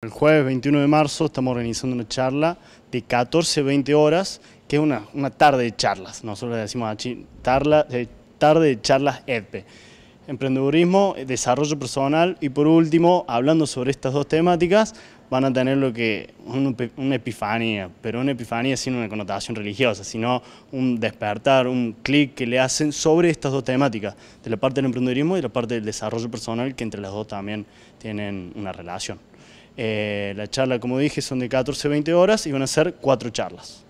El jueves 21 de marzo estamos organizando una charla de 14 20 horas, que es una, tarde de charlas. Nosotros le decimos a eh, tarde de charlas EDPE. Emprendedurismo, eh, desarrollo personal y por último, hablando sobre estas dos temáticas, van a tener lo que una epifanía, pero una epifanía sin una connotación religiosa, sino un despertar, un clic que le hacen sobre estas dos temáticas, de la parte del emprendedurismo y la parte del desarrollo personal, que entre las dos también tienen una relación. Eh, la charla, como dije, son de 14-20 horas y van a ser cuatro charlas.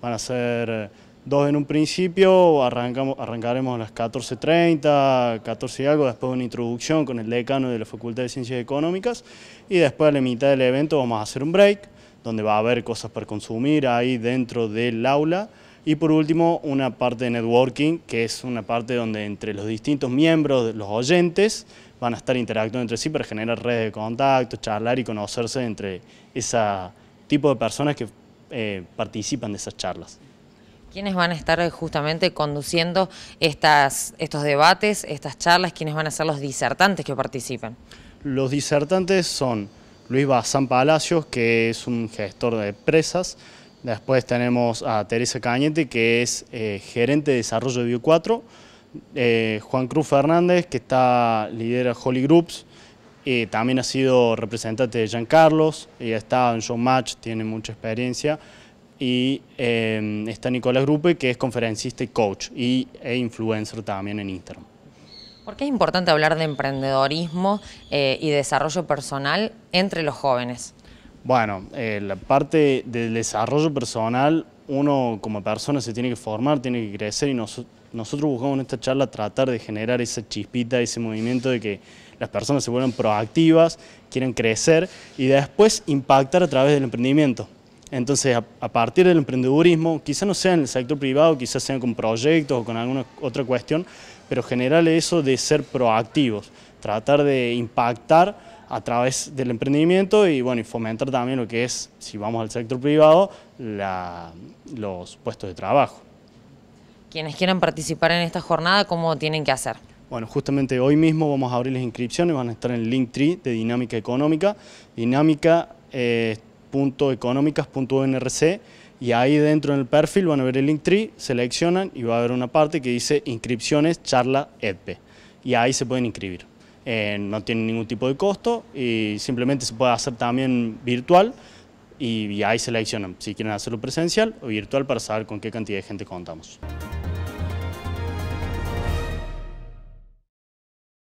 Van a ser dos en un principio, arrancamos, arrancaremos a las 14.30, 14 y algo, después una introducción con el decano de la Facultad de Ciencias Económicas y después a la mitad del evento vamos a hacer un break donde va a haber cosas para consumir ahí dentro del aula. Y por último, una parte de networking, que es una parte donde entre los distintos miembros, los oyentes, van a estar interactuando entre sí para generar redes de contacto, charlar y conocerse entre ese tipo de personas que eh, participan de esas charlas. ¿Quiénes van a estar justamente conduciendo estas, estos debates, estas charlas? ¿Quiénes van a ser los disertantes que participan? Los disertantes son Luis Bazán Palacios, que es un gestor de empresas, Después tenemos a Teresa Cañete, que es eh, gerente de desarrollo de Bio4, eh, Juan Cruz Fernández, que está, lidera Holy Groups, eh, también ha sido representante de Jean Carlos, y ha en Showmatch, tiene mucha experiencia, y está Nicolás Grupe, que es conferencista y coach, y, e influencer también en Instagram. ¿Por qué es importante hablar de emprendedorismo y desarrollo personal entre los jóvenes? Bueno, eh, la parte del desarrollo personal, uno como persona se tiene que formar, tiene que crecer y nosotros buscamos en esta charla tratar de generar esa chispita, ese movimiento de que las personas se vuelvan proactivas, quieren crecer y después impactar a través del emprendimiento. Entonces, a, a partir del emprendedurismo, quizás no sea en el sector privado, quizás sea con proyectos o con alguna otra cuestión, pero generar eso de ser proactivos, tratar de impactar a través del emprendimiento y, bueno, y fomentar también lo que es, si vamos al sector privado, la, los puestos de trabajo. Quienes quieran participar en esta jornada, ¿cómo tienen que hacer? Bueno, justamente hoy mismo vamos a abrir las inscripciones, van a estar en el link tree de Dinámica Económica, dinámica.económicas.nrc, eh, y ahí dentro en el perfil van a ver el link tree, seleccionan y va a haber una parte que dice inscripciones charla EPE, y ahí se pueden inscribir. Eh, no tiene ningún tipo de costo y simplemente se puede hacer también virtual y, y ahí seleccionan si quieren hacerlo presencial o virtual para saber con qué cantidad de gente contamos.